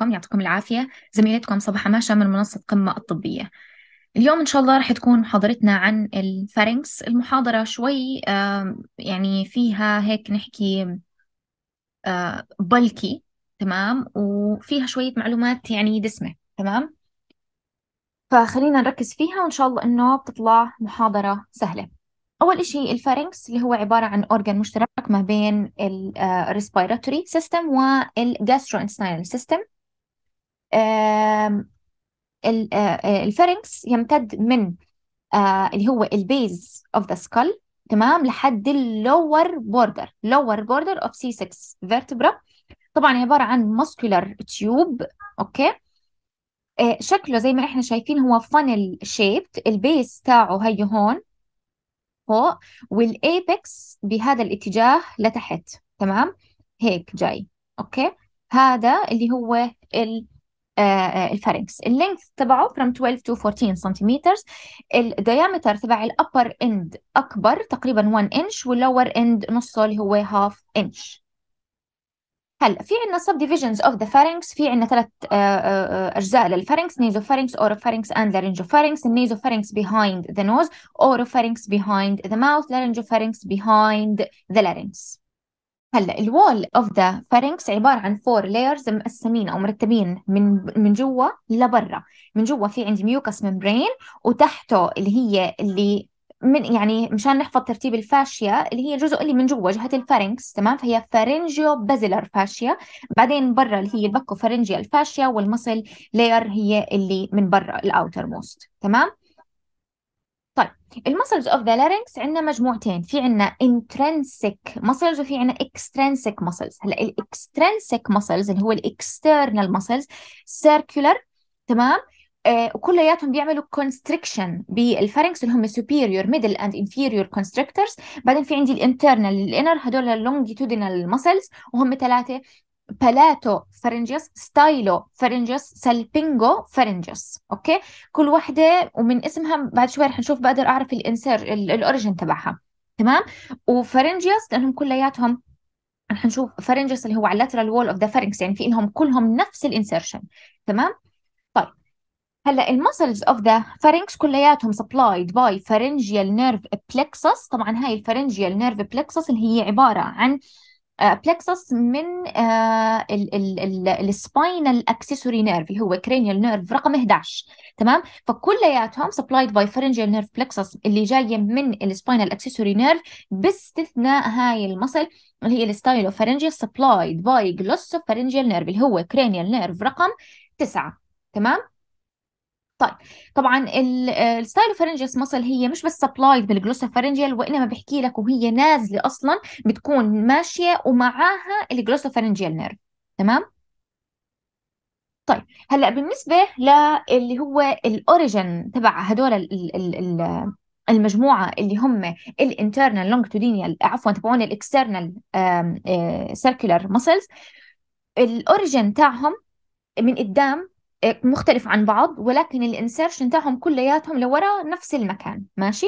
لكم يعطيكم العافية زميلتكم صباح ماشا من منصة قمة الطبية اليوم إن شاء الله رح تكون محاضرتنا عن الفارنكس المحاضرة شوي يعني فيها هيك نحكي بلكي آه، تمام وفيها شوية معلومات يعني دسمة تمام فخلينا نركز فيها وإن شاء الله إنه بتطلع محاضرة سهلة أول إشي الفارنكس اللي هو عبارة عن أورجان مشترك ما بين الريسبيراتوري سيستم والجاسترو انستينال سيستم الفرنكس يمتد من اللي هو البيز اوف ذا سكال تمام لحد اللور بوردر لور بوردر اوف سي 6 فيرتبرا طبعا عباره عن ماسكولار تيوب اوكي شكله زي ما احنا شايفين هو فانل شيبت البيس تاعه هي هون فوق والايبكس بهذا الاتجاه لتحت تمام هيك جاي اوكي هذا اللي هو ال الفارنكس اللينث تبعه from 12 to 14 سنتيمتر الديامتر تبع الابر اند اكبر تقريبا 1 انش واللور اند نصه اللي هو هاف انش هلا في عندنا سب ديفيجنز اوف ذا فارنكس في عندنا ثلاث اجزاء للفارنكس نيزوفارنكس اوروفارنكس اند لارنجوفارنكس النيزوفارنكس behind the nose اوروفارنكس behind the mouth لارنجوفارنكس behind the larynx هلا الوول اوف ذا فارنكس عباره عن فور لايرز مقسمين او مرتبين من من جوا لبرا من جوا في عندي ميوكس ممبرين وتحته اللي هي اللي من يعني مشان نحفظ ترتيب الفاشيا اللي هي الجزء اللي من جوا جهه الفارنكس تمام فهي فارنجيو بازلر فاشيا بعدين برا اللي هي البكو فارنجيا الفاشيا والمصل لاير هي اللي من برا الاوتر موست تمام المسلز اوف ذا لارynx عندنا مجموعتين في عندنا intrinsic muscles وفي عندنا extrinsic muscles هلا extrinsic muscles اللي هو الاكسترنال muscles circular تمام وكلياتهم بيعملوا constriction بالفارنكس اللي هم superior middle and inferior constrictors بعدين في عندي الانترنال الانر هدول longitudinal muscles وهم ثلاثه بالاتو فرنجس ستايلو فرنجس سالبينجو فرنجس اوكي كل وحده ومن اسمها بعد شوي رح نشوف بقدر اعرف الانسر الاوريجن تبعها تمام وفرنجس لانهم كلياتهم رح نشوف فرنجس اللي هو على اللاترال وول اوف ذا فرنكس يعني في لهم كلهم نفس الانسيرشن تمام طيب هلا المسلز اوف ذا فرنكس كلياتهم سبلايد باي فرنجيال نيرف بلكسس طبعا هاي الفرنجيال نيرف بلكسس اللي هي عباره عن بلكسس آه، من السباينال اكسسوري نيرف اللي هو كرينيال نيرف رقم 11 تمام فكلياتهم سبلايد باي فرنجيال نيرف بلكسس اللي جايه من السباينال اكسسوري نيرف باستثناء هاي المصل اللي هي الستايلو فرنجيال سبلايد باي جلوسو فرنجيال نيرف اللي هو كرينيال نيرف رقم 9 تمام طيب طبعا فرنجيس مصل آه، هي مش بس سبلايد فرنجيال وانما بحكي لك وهي نازله اصلا بتكون ماشيه ومعاها فرنجيال نيرف تمام طيب هلا بالنسبه للي هو الاوريجن تبع هدول ال المجموعه اللي هم الانترنال لونجتودينيال عفوا تبعون الاكسترنال سيركلر ماسلز الاوريجن تاعهم من قدام مختلف عن بعض ولكن الانسيرشن تاعهم كلياتهم لورا نفس المكان ماشي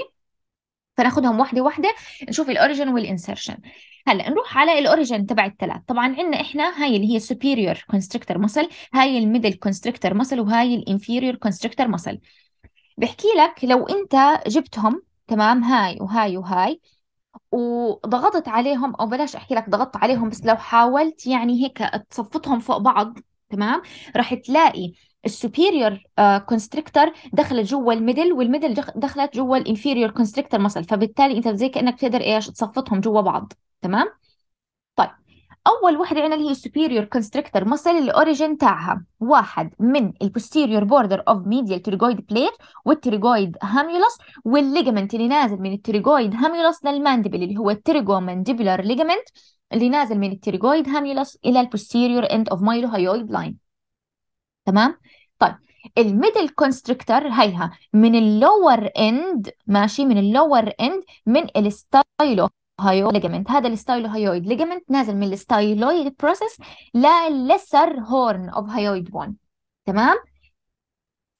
فناخذهم واحده واحده نشوف الاوريجن والانسرشن هلا نروح على الاوريجن تبع الثلاث طبعا عندنا احنا هاي اللي هي superior constrictor muscle هاي الميدل constrictor muscle وهاي الانفيريور constrictor muscle بحكي لك لو انت جبتهم تمام هاي وهاي وهاي وضغطت عليهم او بلاش احكي لك ضغطت عليهم بس لو حاولت يعني هيك تصفطهم فوق بعض تمام راح تلاقي السوبيريور كونستريكتور آه، دخلت جوا الميدل والميدل دخلت جوا الانفيريور كونستريكتور مسل فبالتالي انت زي كانك بتقدر ايش تصفطهم جوا بعض تمام طيب اول وحده عندنا اللي هي السوبيريور كونستريكتور مسل الاوريجين تاعها واحد من البوستيريور بوردر اوف ميديال تريجويد بليت والتريجويد هاميولوس والليجمنت اللي نازل من التريجويد هاميولوس للماندبل اللي هو التريجومانديبولار ليجمنت اللي نازل من التيرجويد هاميولس الى البوستيريور اند اوف مايلوهايويد لاين تمام طيب الميدل كونستريكتور هيها من اللور اند ماشي من اللور اند من الستايلو هايويد ليجمنت هذا الستايلو هايويد ليجمنت نازل من الستايلويد بروسيس للسر هورن اوف هايويد 1 تمام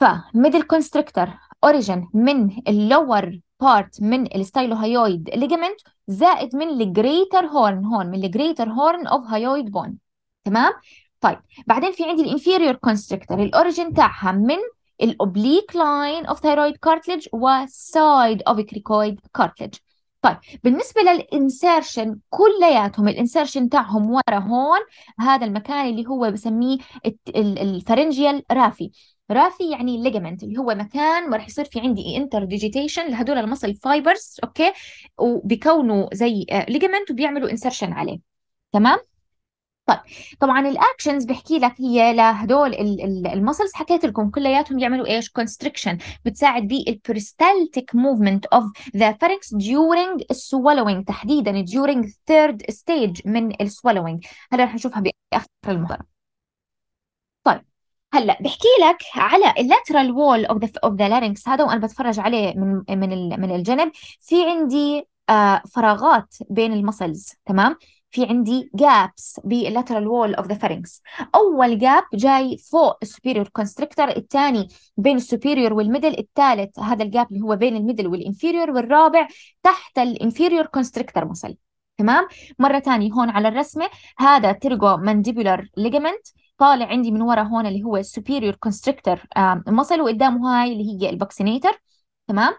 فميدل كونستريكتور اوريجن من اللور بارت من الستايلوهايويد ليجمنت زائد من الجريتر هورن هون من الجريتر هورن اوف هايويد بون تمام طيب بعدين في عندي الانفيريور كونستريكتور الاوريجن تاعها من الاوبليك لاين اوف ثايرويد كارتلج وسايد اوف كريكويد كارتلج طيب بالنسبة للإنسيرشن كلياتهم الإنسيرشن تاعهم ورا هون هذا المكان اللي هو بسميه الفرنجيال رافي رافي يعني الليجمنت اللي هو مكان ما راح يصير في عندي انتر ديجيتيشن لهدول المصل فايبرز اوكي وبيكونوا زي ليجمنت آه، وبيعملوا انسرشن عليه تمام طيب طبعا الاكشنز بحكي لك هي لهدول المسلز حكيت لكم كلياتهم يعملوا ايش كونستريكشن بتساعد بالبريستالتيك موفمنت اوف ذا فارنكس during السوالوينج تحديدا during ثيرد ستيج من السوالوينج هلا رح نشوفها باخر المحاضره طيب هلا بحكي لك على اللاترال وول اوف ذا اوف ذا لارينكس هذا وانا بتفرج عليه من من من الجنب في عندي آه فراغات بين المسلز تمام في عندي جابس باللاترال وول اوف ذا فارينكس اول جاب جاي فوق السوبيريور كونستريكتور الثاني بين السوبيريور والميدل الثالث هذا الجاب اللي هو بين الميدل والانفيريور والرابع تحت الانفيريور كونستريكتور مسل تمام مره ثانيه هون على الرسمه هذا ترجو مانديبولار ليجمنت طالع عندي من ورا هون اللي هو السوبيريور كونستريكتور مصل وقدامه هاي اللي هي الباكسينيتر تمام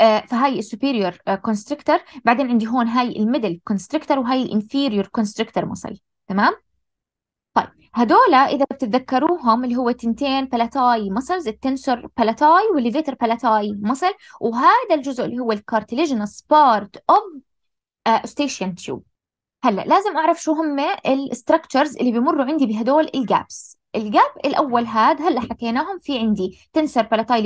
آه، فهاي السوبيريور آه، كونستريكتور بعدين عندي هون هاي الميدل كونستريكتور وهاي الانفيريور كونستريكتور مصل تمام طيب هدول اذا بتتذكروهم اللي هو تنتين بلاتاي مسلز التنسور بلاتاي والليفيتر بلاتاي مسل وهذا الجزء اللي هو الكارتليجينس بارت اوف ستيشن تيوب هلا لازم اعرف شو هم الاستراكشرز اللي بمروا عندي بهدول الجابس الجاب الاول هاد هلا حكيناهم في عندي تنسر بلاتاي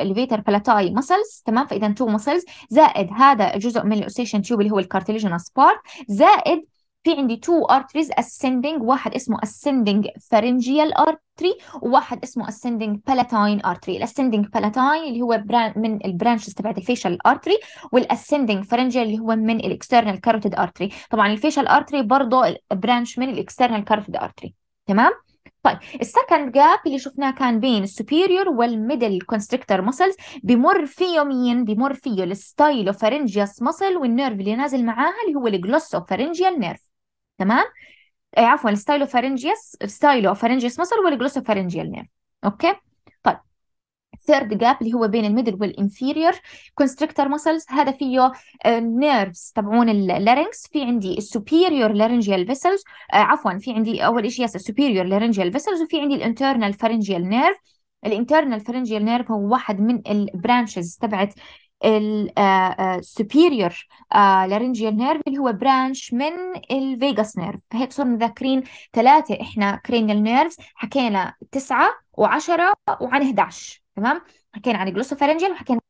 ليفيتر بلاتاي مسلز تمام فاذا تو مسلز زائد هذا جزء من الاوسيشن تيوب اللي هو الكارتليجينس بارت زائد في عندي تو ارتريز ascending واحد اسمه ascending فارنجيال ارتري وواحد اسمه ascending بالاتاين ارتري الاسندنج بالاتاين اللي هو من البرانشز تبعت الفيشال ارتري والاسندنج فارنجيال اللي هو من الاكسترنال كاروتيد ارتري طبعا الفيشال ارتري برضه برانش من الاكسترنال كاروتيد ارتري تمام طيب السكند جاب اللي شفناه كان بين السوبيريور والميدل كونستريكتور مسلز بمر فيه مين بمر فيه الستايلو الستايلوفارنجيوس مسل والنيرف اللي نازل معاها اللي هو الجلوسو فارنجيال نيرف تمام آه عفوا الستايلوفارنجيوس مصر والجلوسو والجلوسوفارنجيال نيرف اوكي طيب ثيرد جاب اللي هو بين الميدل والانفيريور كونستريكتور مسلز هذا فيه نيرفز آه، تبعون اللارينكس في عندي السوبيريور لارينجيال فيسلز عفوا في عندي اول شيء يس السوبيريور لارينجيال فيسلز وفي عندي الانترنال فارنجيال نيرف الانترنال فارنجيال نيرف هو واحد من البرانشز تبعت السوبيريور لارنجيال نيرف اللي هو برانش من الفيجاس نيرف فهيك صرنا ذاكرين ثلاثة إحنا cranial نيرفز حكينا تسعة وعشرة وعن 11 تمام حكينا عن الجلوسوفارنجيال وحكينا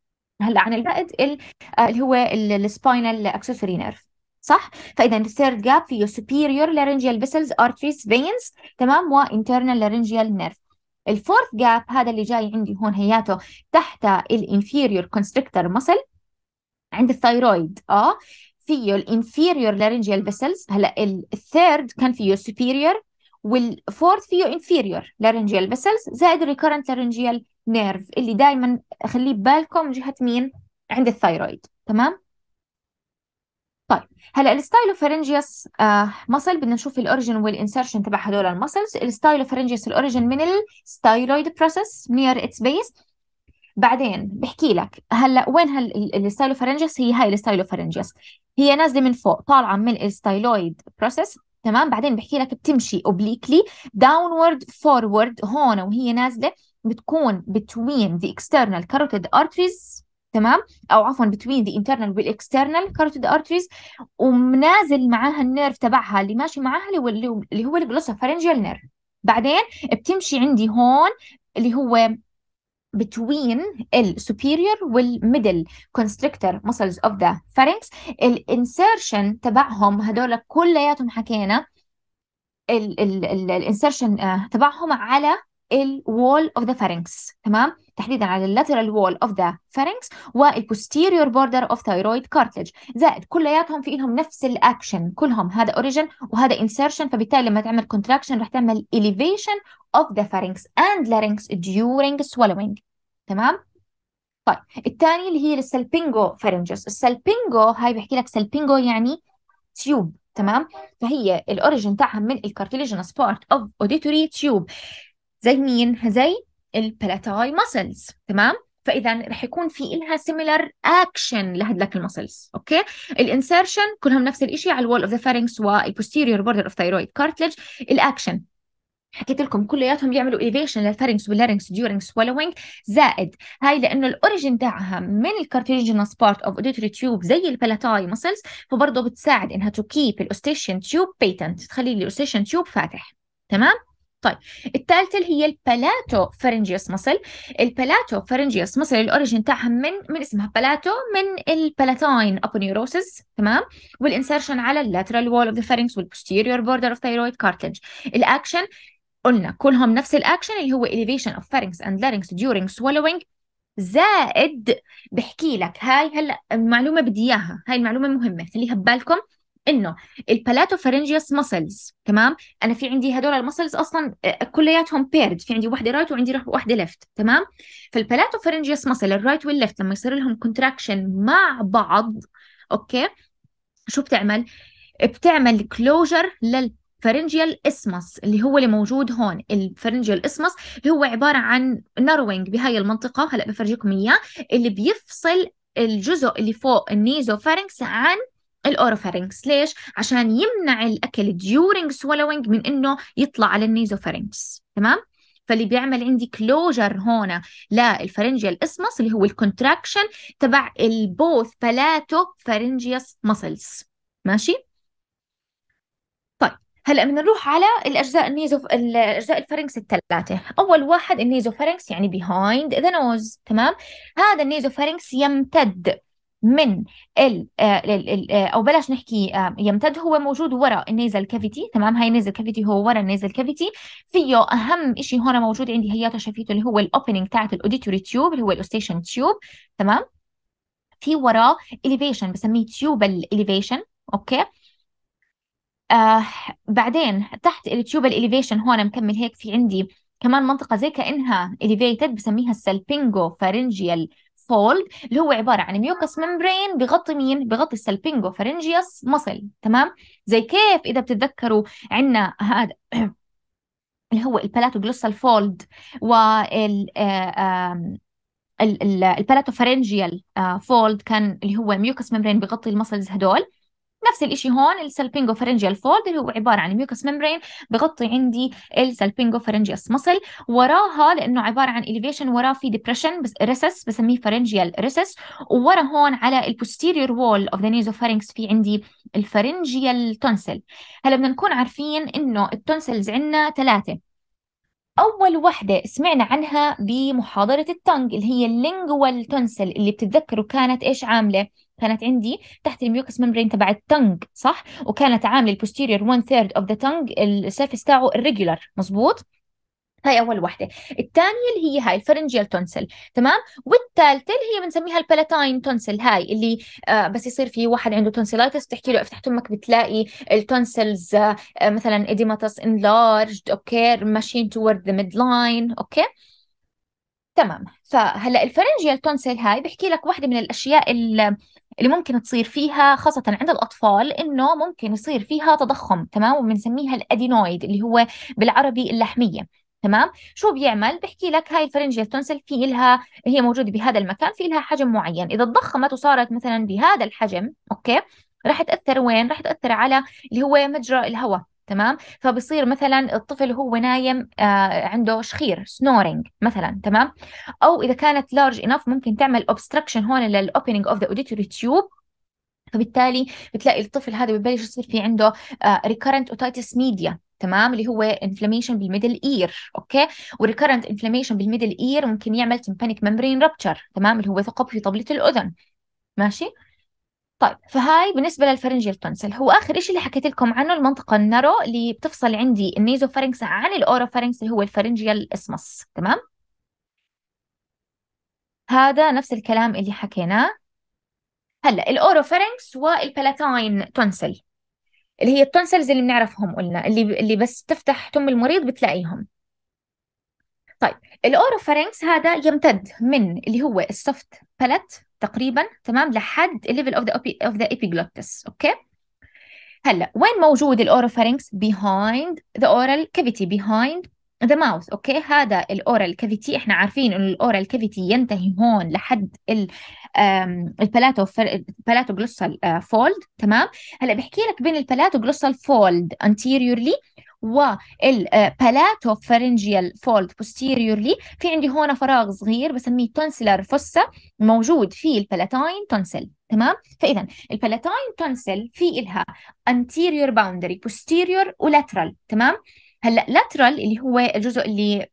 هلا عن الفائد آه، اللي هو السباينال اكسسوري نيرف صح فاذا الثيرد جاب فيه superior laryngeal vessels arteries veins تمام و internal laryngeal nerve الفورث جاب هذا اللي جاي عندي هون هياته تحت الانفيريور كونستريكتور مسل عند الثايرويد اه فيه الانفيريور لارنجيال فيسلز هلا الثيرد كان فيه سوبيريور والفورث فيه انفيريور لارنجيال فيسلز زائد ريكورنت لارنجيال نيرف اللي دائما خليه ببالكم جهه مين عند الثايرويد تمام طيب هلا الستايلوفارنجيوس آه مصل بدنا نشوف الاوريجن والانسرشن تبع هدول المسلز الستايلوفارنجيوس الاوريجن من الستايرويد بروسس نير اتس بيس بعدين بحكي لك هلا وين هالستايلوفارنجيوس هي هاي الستايلوفارنجيوس هي نازله من فوق طالعه من الستايلويد بروسس تمام بعدين بحكي لك بتمشي اوبليكلي داونورد فورورد هون وهي نازله بتكون between the external carotid arteries تمام او عفوا between the internal والاكسترنال carotid arteries ومنازل معاها النيرف تبعها اللي ماشي معاها اللي هو الجلوسوفارنجيال نيرف بعدين بتمشي عندي هون اللي هو between superior والميدل constrictor muscles of the pharynx الانسرشن تبعهم هدول كلياتهم حكينا الانسرشن آه، تبعهم على الوول اوف ذا pharynx تمام تحديدا على اللاترال وول اوف ذا pharynx والبوستيريور بوردر اوف ثايرويد كارتلج زائد كلياتهم في لهم نفس الاكشن كلهم هذا اوريجن وهذا انسرشن فبالتالي لما تعمل كونتراكشن رح تعمل elevation of the pharynx and larynx during swallowing تمام طيب الثاني اللي هي السلبينجو فارنجس السلبينجو هاي بحكي لك سلبينجو يعني تيوب تمام فهي الاوريجن تاعها من الكارتيليجينس بارت اوف اوديتوري تيوب زي مين؟ زي البلاتاي ماسلز تمام؟ فاذا رح يكون في لها سيميلر اكشن لهدلك المسلز اوكي الانسرشن كلهم نفس الشيء على الوول اوف ذا فارنكس والبوستيريور بوردر اوف ثايرويد كارتلج الاكشن حكيت لكم كلياتهم بيعملوا اليفيشن للفارنكس واللارنكس ديورنج سوالوينج زائد هاي لانه الاوريجن تاعها من الكارتيجينس بارت اوف اوديتري تيوب زي البلاتاي مسلز فبرضه بتساعد انها تو كيب الاوستيشن تيوب بيتنت تخلي الاوستيشن تيوب فاتح تمام طيب الثالثه اللي هي البلاتو فرنجيوس مسل البلاتو فرنجيوس مسل الأوريجين تاعها من من اسمها بلاتو من البلاتاين أبونيروسز تمام والانسرشن على اللاترال وول اوف ذا فارنكس والبوستيريور بوردر اوف ثيرويد كارتلج الاكشن قلنا كلهم نفس الاكشن اللي هو إليفيشن أوف pharynx أند larynx ديورينج سولوينج زائد بحكي لك هاي هلا المعلومه بدي اياها هاي المعلومه مهمه خليها ببالكم انه البالاتوفارنجيوس ماسلز تمام انا في عندي هدول المسلز اصلا آه، كلياتهم بيرد في عندي واحده رايت وعندي واحده ليفت تمام فالبالاتوفارنجيوس ماسل الرايت والليفت لما يصير لهم كونتراكشن مع بعض اوكي شو بتعمل بتعمل كلوجر لل فرنجيال اسمس اللي هو اللي موجود هون الفرنجيال اسمس اللي هو عباره عن ناروينج بهاي المنطقه هلا بفرجيكم اياه اللي بيفصل الجزء اللي فوق النيزو فارنكس عن الاوروفارينكس ليش عشان يمنع الاكل ديورينج سولوينج من انه يطلع على النيزوفارينكس تمام فاللي بيعمل عندي كلوجر هون للفرنجيال اسمس اللي هو الكونتراكشن تبع البوث بلاتو فارنجيوس مسلز ماشي طيب هلا بدنا نروح على الاجزاء النيزو الاجزاء الفرنكس الثلاثه اول واحد فرنكس يعني بيهايند ذا نوز تمام هذا فرنكس يمتد من ال آه، آه، او بلاش نحكي آه، يمتد هو موجود وراء النيزل كافيتي تمام هاي النيزل كافيتي هو ورا النيزل كافيتي فيه اهم شيء هون موجود عندي هياتا شفيته اللي هو الاوبننج تاعت الاوديتوري تيوب اللي هو الاوستيشن تيوب تمام في وراه اليفيشن بسميه تيوب الاليفيشن اوكي آه بعدين تحت التيوب الاليفيشن هون مكمل هيك في عندي كمان منطقة زي كأنها اليفيتد بسميها السلبينجو فارنجيال فولد اللي هو عباره عن ميوكس ممبرين بغطي مين بغطي السلبينجو فرنجيوس مصل تمام زي كيف اذا بتتذكروا عندنا هذا اللي هو جلوسال فولد وال فرنجيال آه، آه، فولد كان اللي هو ميوكس ممبرين بغطي المصلز هدول نفس الشيء هون فرنجيال فولد اللي هو عباره عن ميوكس ممبرين بغطي عندي السلبينجوفرنجيوس مسل وراها لانه عباره عن اليفيشن وراه في ديبرشن بس ريسس بسميه فرنجيال ريسس وورا هون على البوستيريور وول اوف ذا نيزو نيزوفارينكس في عندي الفرنجيال تونسل هلا بدنا نكون عارفين انه التونسلز عندنا ثلاثه أول وحدة سمعنا عنها بمحاضرة التنج اللي هي اللينجوال تونسل اللي بتتذكروا كانت إيش عاملة؟ كانت عندي تحت الميوكس ممبرين تبع التنج صح وكانت عامله البوستيريور 1 ثيرد اوف ذا تنج السيرفيس تاعه الريجولار مزبوط هاي اول وحده الثانيه اللي هي هاي الفرنجيال تونسل تمام والثالثه اللي هي بنسميها البلاتاين تونسل هاي اللي آه بس يصير في واحد عنده تونسيلايتس تحكي له افتح تمك بتلاقي التونسلز آه مثلا اديماتس انلارجد اوكي ماشين توورد ذا ميد لاين اوكي تمام فهلا الفرنجيال تونسل هاي بحكي لك واحده من الاشياء اللي اللي ممكن تصير فيها خاصة عند الأطفال إنه ممكن يصير فيها تضخم تمام وبنسميها الأدينويد اللي هو بالعربي اللحمية تمام شو بيعمل بحكي لك هاي الفرنجية التونسل في لها هي موجودة بهذا المكان في لها حجم معين إذا تضخمت وصارت مثلا بهذا الحجم أوكي راح تأثر وين راح تأثر على اللي هو مجرى الهواء تمام فبصير مثلا الطفل هو نايم آه عنده شخير سنورينج مثلا تمام او اذا كانت لارج انف ممكن تعمل اوبستراكشن هون للاوبننج اوف ذا اوديتوري تيوب فبالتالي بتلاقي الطفل هذا ببلش يصير في عنده ريكرنت اوتيتس ميديا تمام اللي هو انفلاميشن بالميدل اير اوكي وريكرنت انفلاميشن بالميدل اير ممكن يعمل تمبانيك ممبرين رابتشر تمام اللي هو ثقب في طبله الاذن ماشي طيب فهاي بالنسبة للفرنجيال تونسل هو آخر شيء اللي حكيت لكم عنه المنطقة النرو اللي بتفصل عندي فارنكس عن فارنكس اللي هو الفرنجيال اسمس تمام هذا نفس الكلام اللي حكيناه هلا فارنكس والبلاتاين تونسل اللي هي التونسلز اللي بنعرفهم قلنا اللي اللي بس تفتح تم المريض بتلاقيهم طيب فارنكس هذا يمتد من اللي هو السوفت بالات تقريبا تمام لحد الليفل اوف ذا اوف ذا epiglottis اوكي هلا وين موجود الاوروفارينكس بيهايند ذا اورال كافيتي بيهايند ذا ماوث اوكي هذا الاورال كافيتي احنا عارفين ان الاورال كافيتي ينتهي هون لحد ال البلاتو البلاتو جلوسال فولد تمام هلا بحكي لك بين البلاتو جلوسال فولد انتيريورلي والبلاتو فارنجيال فولد بوستيريورلي في عندي هون فراغ صغير بسميه تونسلر فوسا موجود في البلاتاين تونسل تمام فاذا البلاتاين تونسل في إلها انتيريور باوندري بوستيريور ولاترال تمام هلا لاترال اللي هو الجزء اللي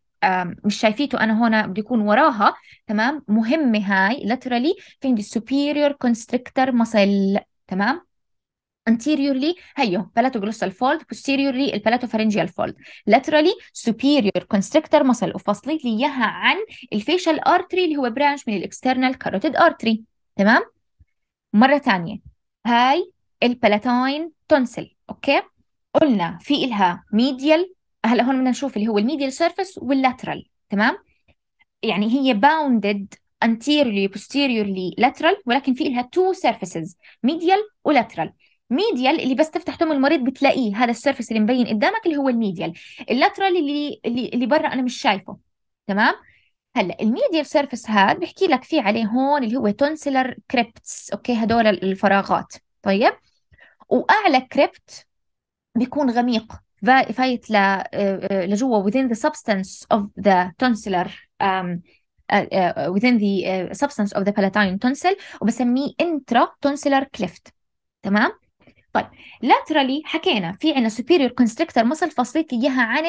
مش شايفيته انا هون بده يكون وراها تمام مهمه هاي لاترالي في عندي سوبيريور كونستريكتور muscle تمام anteriorly هيو palatoglossal fold posteriorly البالاتوفارنجيال fold laterally superior constrictor muscle وفصلت لي اياها عن الفيشال artery اللي هو برانش من الاكسترنال carotid artery تمام مرة ثانية هاي البلاتاين تونسل اوكي قلنا في إلها ميديال هلا هون بدنا نشوف اللي هو الميديال سيرفيس واللاترال تمام يعني هي باوندد anteriorly posteriorly lateral ولكن في إلها تو surfaces medial ولاترال ميديال اللي بس تفتح تم المريض بتلاقيه هذا السيرفس اللي مبين قدامك اللي هو الميديال اللاترال اللي اللي, اللي برا انا مش شايفه تمام هلا الميديال سيرفس هذا بحكي لك فيه عليه هون اللي هو تونسيلر كريبتس اوكي هدول الفراغات طيب واعلى كريبت بيكون غميق فايت ل آه، آه، لجوا within the substance of the tonsillar um, uh, within the substance of the palatine tonsil وبسميه intra tonsillar cleft تمام طيب laterally حكينا في عندنا superior constrictor muscle فصلت اياها عن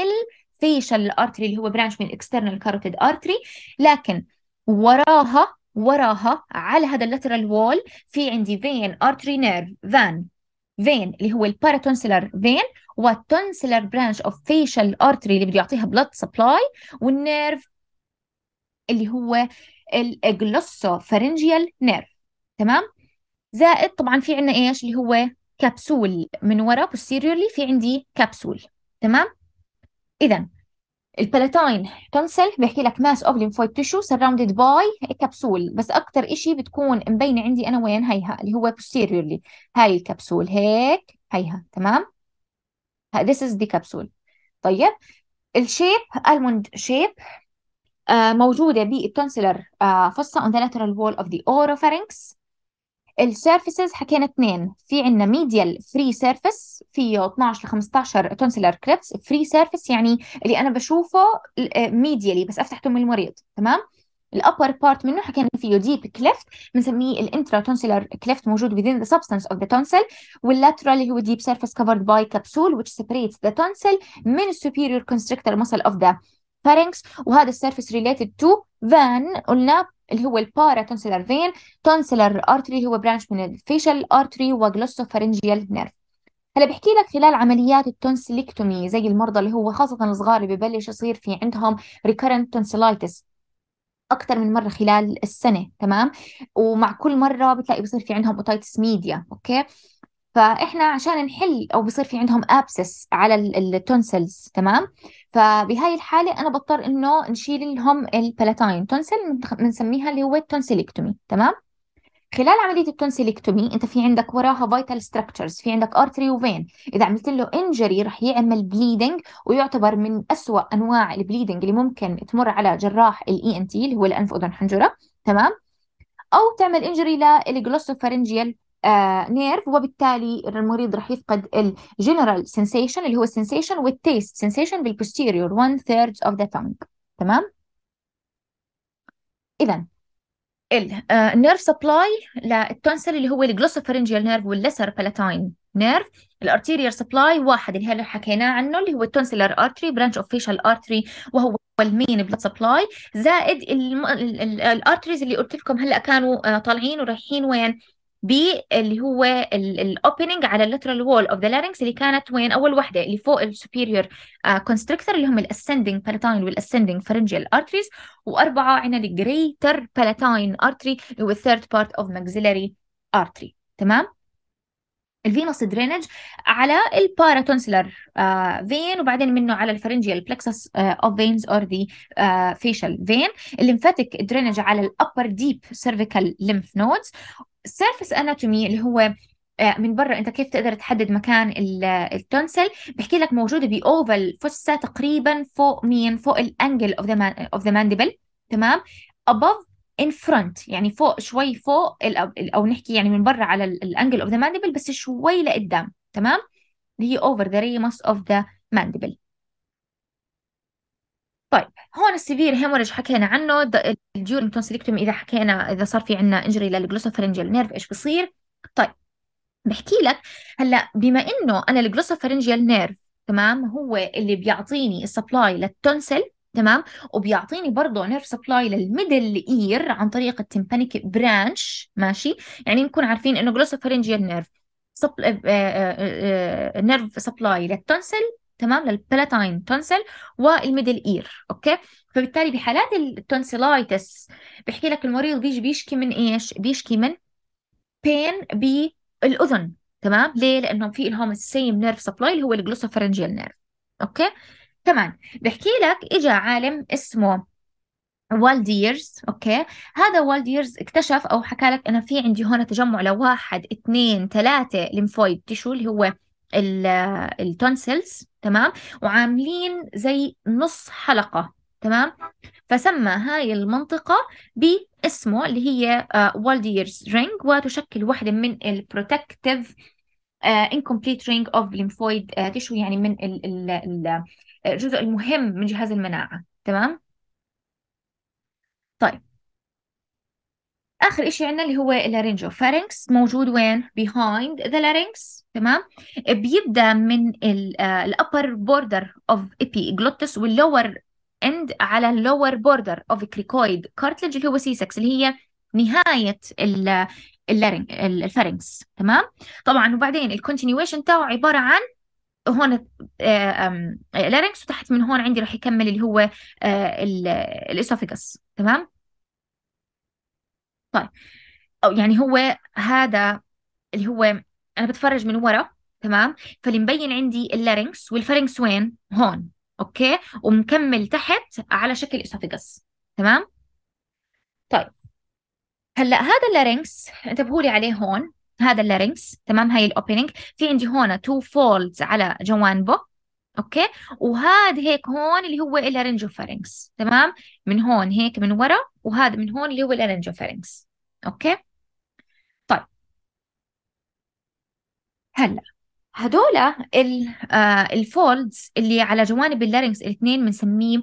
facial artery اللي هو branch من external carotid artery لكن وراها وراها على هذا lateral wall في عندي vein artery nerve فان vein اللي هو الباراتونسيلر فين والتونسيلر branch of facial artery اللي بده يعطيها blood supply والنيرف اللي هو الجلوسوفارنجيال نيرف تمام زائد طبعا في عندنا ايش اللي هو كبسول من ورا posteriorly في عندي كبسول تمام اذا البلاتاين تونسل بيحكي لك ماس اوف ليمفويد تيشو سراوندد باي كبسول بس اكثر شيء بتكون مبينه عندي انا وين هيها اللي هو posteriorly هاي الكبسول هيك هيها تمام this is the capsule طيب الشيب الموند شيب موجوده بالتونسلر آه، فصه on the lateral wall of the oropharynx السيرفيسز حكينا اثنين في عندنا ميديال فري سيرفيس فيه 12 ل 15 تونسلر كريبس فري سيرفيس يعني اللي انا بشوفه ميديالي آه، بس افتح من المريض تمام الابر بارت منه حكينا فيه ديب كليفت بنسميه الانترا تونسيلر كليفت موجود within the substance of the tonsil واللاترال اللي هو deep surface covered by capsule which separates the tonsil من superior constrictor muscle of the بارينكس وهذا السيرفس ريليتد تو فان قلنا اللي هو البارا تونسلر فين تونسلر ارتري هو برانش من الفيشل ارتري وجلوسوفارنجيال نيرف هلا بحكي لك خلال عمليات التونسليكتومي زي المرضى اللي هو خاصة الصغار اللي ببلش يصير في عندهم recurrent tonsillitis أكثر من مرة خلال السنة تمام ومع كل مرة بتلاقي بصير في عندهم اوتايتس ميديا أوكي فاحنا عشان نحل او بصير في عندهم ابسس على التونسلز تمام فبهاي الحاله انا بضطر انه نشيل لهم البلاتاين تونسل بنسميها اللي هو التونسيلكتومي تمام خلال عمليه التونسيلكتومي انت في عندك وراها فايتال ستراكشرز في عندك ارتري وفين اذا عملت له انجري رح يعمل بليدنج ويعتبر من أسوأ انواع البليدنج اللي ممكن تمر على جراح الاي ان e تي اللي هو الانف اذن حنجره تمام او تعمل انجري للجلوسوفارنجيال نيرف آه، وبالتالي المريض راح يفقد الجنرال سنسيشن اللي هو السنسيشن والتيست سنسيشن بالبوستيريور 1 ثيرد اوف ذا tongue تمام اذا النيرف سبلاي للتونسل اللي هو الجلوسوفرنجيال نيرف واللسر بالاتاين نيرف الارتيريال سبلاي واحد اللي هلا حكيناه عنه اللي هو التونسلر ارتري برانش اوفيشال ارتري وهو المين بلاد سبلاي زائد الارتريز اللي قلت لكم هلا كانوا آه، طالعين ورايحين وين باللي هو الاوبننج على اللترال وول اوف ذا لارنكس اللي كانت وين اول وحده اللي فوق السوبيريور كونستركتور آه، اللي هم الاسندنج بالاتاين والاسندنج فرنجيال ارتريز واربعه عندنا الجريتر بالاتاين ارتري اللي هو الثيرد بارت اوف ماكسيلاري ارتري تمام الفينوس درينج على الباراتونسلر فين آه، وبعدين منه على الفرنجيال بلكسس اوف فينز اور ذا فيشال فين الليمفاتيك درينج على الابر ديب سيرفيكال ليمف نودز سيرفيس اناتومي اللي هو آه، من برا انت كيف تقدر تحدد مكان التونسل آه، بحكي لك موجوده باوفال فسه تقريبا فوق مين فوق الانجل اوف ذا اوف ذا مانديبل تمام above in front يعني فوق شوي فوق او نحكي يعني من برا على الانجل اوف ذا ماندبل بس شوي لقدام تمام اللي هي اوفر ذا ريموس اوف ذا مانديبل طيب هون السيفير هيموريج حكينا عنه الديورنج تونسيلكتومي اذا حكينا اذا صار في عندنا انجري للجلوسوفرنجيال نيرف ايش بصير طيب بحكي لك هلا بما انه انا الجلوسوفرنجيال نيرف تمام هو اللي بيعطيني السبلاي للتونسل تمام وبيعطيني برضه نيرف سبلاي للميدل اير عن طريق التمبانيك برانش ماشي يعني نكون عارفين انه فرنجيال نيرف نيرف سبلاي للتونسل تمام للبلاتاين تونسل والميدل اير اوكي فبالتالي بحالات التونسيلايتس بحكي لك المريض بيجي بيشكي من ايش بيشكي من بين بالاذن تمام ليه لانهم في لهم السيم نيرف سبلاي اللي هو فرنجيال نيرف اوكي كمان بحكي لك اجى عالم اسمه والديرز اوكي هذا والديرز اكتشف او حكى لك انا في عندي هون تجمع لواحد اثنين ثلاثه ليمفويد تشو اللي هو التونسلز تمام وعاملين زي نص حلقه تمام فسمى هاي المنطقة باسمه اللي هي والديرز آه، رينج وتشكل واحدة من البروتكتيف آه، incomplete ring of lymphoid آه، tissue يعني من ال ال ال الجزء المهم من جهاز المناعة تمام طيب آخر إشي عندنا اللي هو اللارينجو فارينكس موجود وين behind the larynx تمام بيبدأ من الأبر آه، بوردر of epiglottis واللور اند على اللور بوردر of cricoid cartilage اللي هو c 6 اللي هي نهايه اللارينج الفارينكس تمام طبعا وبعدين الكونتينيويشن تاعه عباره عن هون آه، آه، لارنكس وتحت من هون عندي رح يكمل اللي هو آه، الاسوفيجس تمام طيب أو يعني هو هذا اللي هو انا بتفرج من ورا تمام فاللي مبين عندي اللارنكس والفرنكس وين هون اوكي ومكمل تحت على شكل اسوفيجس تمام طيب هلا هذا اللارنكس انتبهوا لي عليه هون هذا اللارينكس تمام هاي الاوبننج في عندي هون تو فولدز على جوانبه اوكي وهذا هيك هون اللي هو فارينكس تمام من هون هيك من ورا وهذا من هون اللي هو فارينكس اوكي طيب هلا هدول الفولدز آه، اللي على جوانب اللارينكس الاثنين بنسميه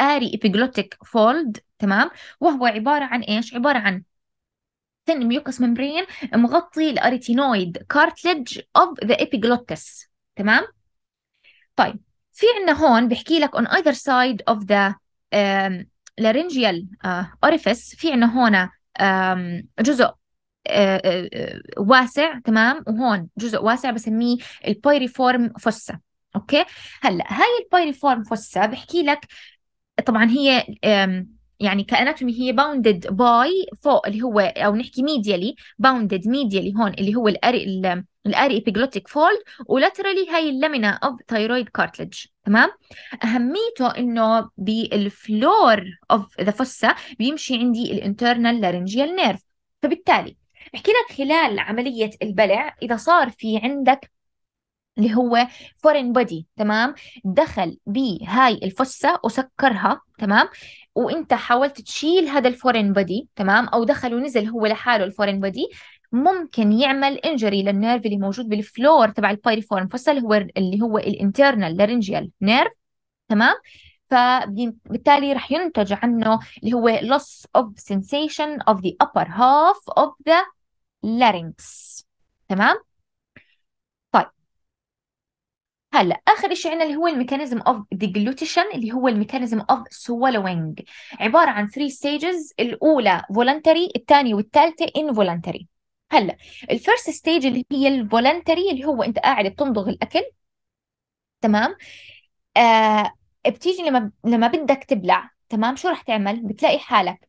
اري ابيجلوتيك فولد تمام وهو عباره عن ايش عباره عن thin mucous membrane مغطي الاريتينويد cartilage of the epiglottis تمام طيب في عندنا هون بحكي لك on either side of the um, laryngeal uh, orifice في عندنا هون um, جزء آه، آه، واسع تمام وهون جزء واسع بسميه البايريفورم فوسا اوكي هلا هاي البايريفورم فوسا بحكي لك طبعا هي يعني كاناتومي هي باوندد باي فوق اللي هو او نحكي ميديالي باوندد ميديالي هون اللي هو الاري الاري ابيجلوتيك فولد ولاترالي هاي اللمنه اوف ثايرويد كارتلج تمام اهميته انه بالفلور اوف ذا فوسا بيمشي عندي الانترنال لارنجيال نيرف فبالتالي احكي لك خلال عمليه البلع اذا صار في عندك اللي هو فورين بودي تمام دخل بهاي الفصة وسكرها تمام وانت حاولت تشيل هذا الفورين بودي تمام او دخل ونزل هو لحاله الفورين بودي ممكن يعمل انجري للنيرف اللي موجود بالفلور تبع البايريفورم فصل هو اللي هو الانترنال لارنجيال نيرف تمام فبالتالي رح ينتج عنه اللي هو loss of sensation of the upper half of the larynx تمام هلا اخر شيء عندنا اللي هو الميكانيزم اوف ديجلوتيشن اللي هو الميكانيزم اوف سوالوينج عباره عن 3 ستيجز الاولى فولنتري الثانيه والثالثه انفولنتري هلا الفيرست ستيج اللي هي الفولنتري اللي هو انت قاعد بتمضغ الاكل تمام آه بتيجي لما لما بدك تبلع تمام شو رح تعمل بتلاقي حالك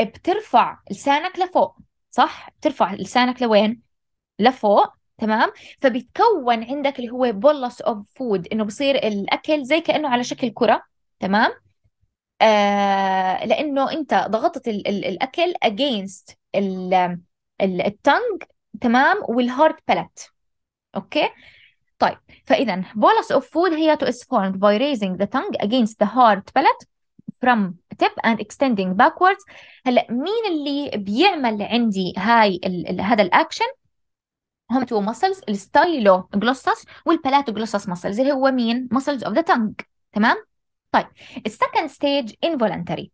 بترفع لسانك لفوق صح بترفع لسانك لوين لفوق تمام فبيتكون عندك اللي هو بولس اوف فود انه بصير الاكل زي كانه على شكل كره تمام آه لانه انت ضغطت الـ الـ الاكل اجينست التنج تمام والهارت بلت اوكي طيب فاذا بولس اوف فود هي تو is باي by ذا the اجينست ذا هارت hard palate from tip and extending backwards هلا مين اللي بيعمل عندي هاي هذا الاكشن هم تو ماسلز الستايلو جلوسس والبلاتو جلوسس ماسلز اللي هو مين ماسلز اوف ذا تانج تمام طيب السكند ستيج انفولنتري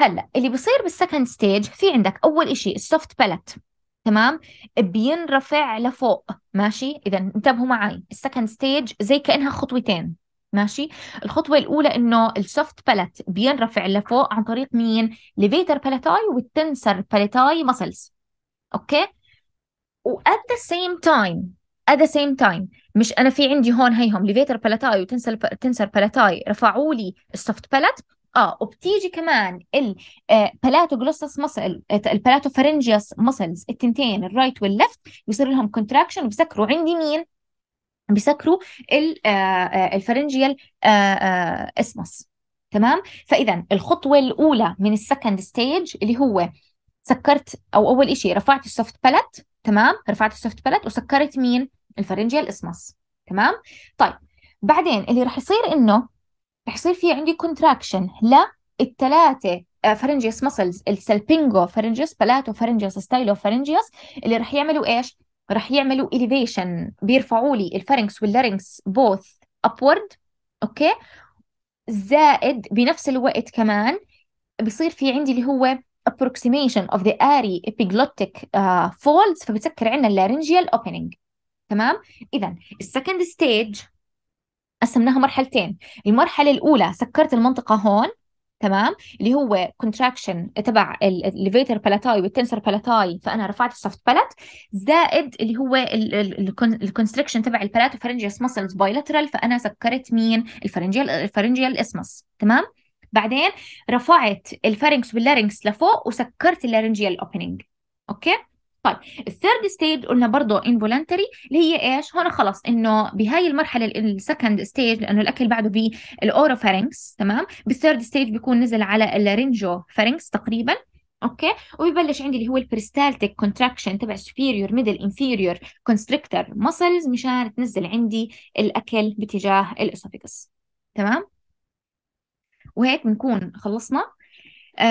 هلا اللي بصير بالسكند ستيج في عندك اول شيء السوفت بالات تمام بينرفع لفوق ماشي اذا انتبهوا معي السكند ستيج زي كانها خطوتين ماشي الخطوة الأولى إنه السوفت بالات بينرفع لفوق عن طريق مين؟ ليفيتر بالاتاي والتنسر بالاتاي مسلز أوكي وات ذا سيم تايم ات ذا سيم تايم مش انا في عندي هون هيهم ليفيتر بلاتاي وتنسر تنسر بلاتاي رفعوا لي السوفت بلات اه وبتيجي كمان البلاتو جلوسس مسل البلاتو فرنجيوس مسلز التنتين الرايت والليفت بيصير لهم كونتراكشن وبسكروا عندي مين بيسكروا الفرنجيال اسمس آه، آه، آه، تمام فاذا الخطوه الاولى من السكند ستيج اللي هو سكرت او اول شيء رفعت السوفت باليت تمام رفعت السوفت باليت وسكرت مين الفرنجيال الاسمس تمام طيب بعدين اللي رح يصير انه رح يصير في عندي كونتراكشن الثلاثه فرنجيوس مسلز السلبينجو فرنجيوس بلاتو فرنجيوس ستايلو فرنجيوس اللي رح يعملوا ايش رح يعملوا اليفيشن بيرفعوا لي الفرنكس واللارنكس بوث ابورد اوكي زائد بنفس الوقت كمان بصير في عندي اللي هو approximation of the airy epiglottic uh, folds فبتسكر عندنا اللارنجيال opening تمام اذا السكند ستيج قسمناها مرحلتين المرحله الاولى سكرت المنطقه هون تمام اللي هو contraction تبع الليفيتر بالاتاي والتنسر بالاتاي فانا رفعت السوفت بالات زائد اللي هو constriction تبع البالاتوفرنجيوس ماسلز بايلاترال فانا سكرت مين الفرنجيال الفرنجيال اسمس تمام بعدين رفعت الفارنكس واللارنكس لفوق وسكرت اللارنجيال اوبننج اوكي طيب الثيرد ستيج قلنا برضه انفولنتري اللي هي ايش هون خلص انه بهاي المرحله السكند ستيج لانه الاكل بعده فارنكس تمام بالثيرد ستيج بيكون نزل على اللارنجو فارنكس تقريبا اوكي وبيبلش عندي اللي هو البريستالتيك كونتراكشن تبع سوبيريور ميدل انفيريور كونستريكتر مسلز مشان تنزل عندي الاكل باتجاه الاسوفيجس تمام وهيك بنكون خلصنا آه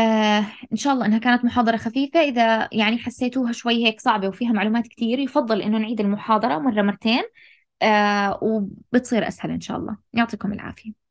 ان شاء الله انها كانت محاضره خفيفه اذا يعني حسيتوها شوي هيك صعبه وفيها معلومات كثير يفضل انه نعيد المحاضره مره مرتين آه وبتصير اسهل ان شاء الله يعطيكم العافيه